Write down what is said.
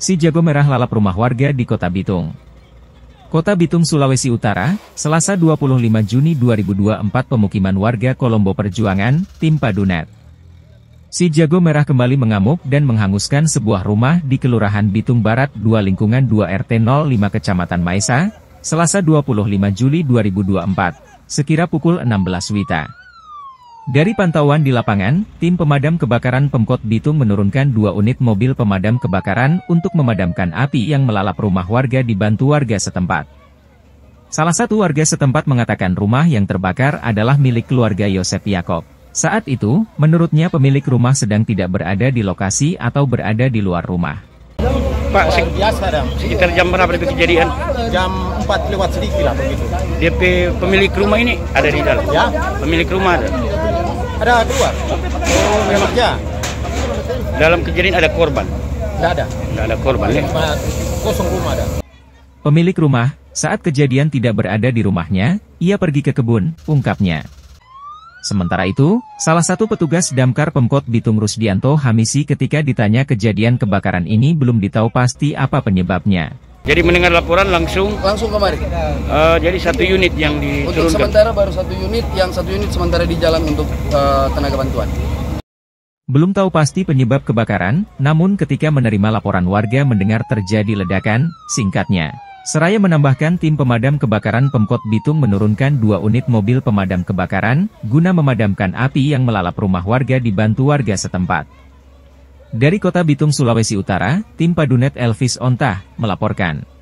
si jago merah lalap rumah warga di Kota Bitung. Kota Bitung, Sulawesi Utara, Selasa 25 Juni 2024 pemukiman warga Kolombo Perjuangan, Tim Padunet. Si jago merah kembali mengamuk dan menghanguskan sebuah rumah di Kelurahan Bitung Barat 2 lingkungan 2 RT 05 Kecamatan Maesa, Selasa 25 Juli 2024, sekira pukul 16 Wita. Dari pantauan di lapangan, tim pemadam kebakaran Pemkot Bitung menurunkan dua unit mobil pemadam kebakaran untuk memadamkan api yang melalap rumah warga dibantu warga setempat. Salah satu warga setempat mengatakan rumah yang terbakar adalah milik keluarga Yosef Yakob. Saat itu, menurutnya pemilik rumah sedang tidak berada di lokasi atau berada di luar rumah. Pak, sekitar jam berapa itu kejadian? Jam 4 lewat sedikit lah begitu. DP pemilik rumah ini ada di dalam? Ya. Pemilik rumah ada? Ada keluar? Oh, Dalam kejadian ada korban? Tidak ada. Tidak ada korban ya? Kosong rumah ada. Pemilik rumah, saat kejadian tidak berada di rumahnya, ia pergi ke kebun, ungkapnya. Sementara itu, salah satu petugas damkar Pemkot Bitung Rusdianto Hamisi ketika ditanya kejadian kebakaran ini belum ditahu pasti apa penyebabnya. Jadi mendengar laporan langsung? Langsung kemarin. Uh, eh, jadi satu unit yang diturunkan? Untuk sementara baru satu unit, yang satu unit sementara di jalan untuk uh, tenaga bantuan. Belum tahu pasti penyebab kebakaran, namun ketika menerima laporan warga mendengar terjadi ledakan, singkatnya. Seraya menambahkan tim pemadam kebakaran Pemkot Bitung menurunkan dua unit mobil pemadam kebakaran, guna memadamkan api yang melalap rumah warga dibantu warga setempat. Dari kota Bitung, Sulawesi Utara, tim Padunet Elvis Ontah melaporkan.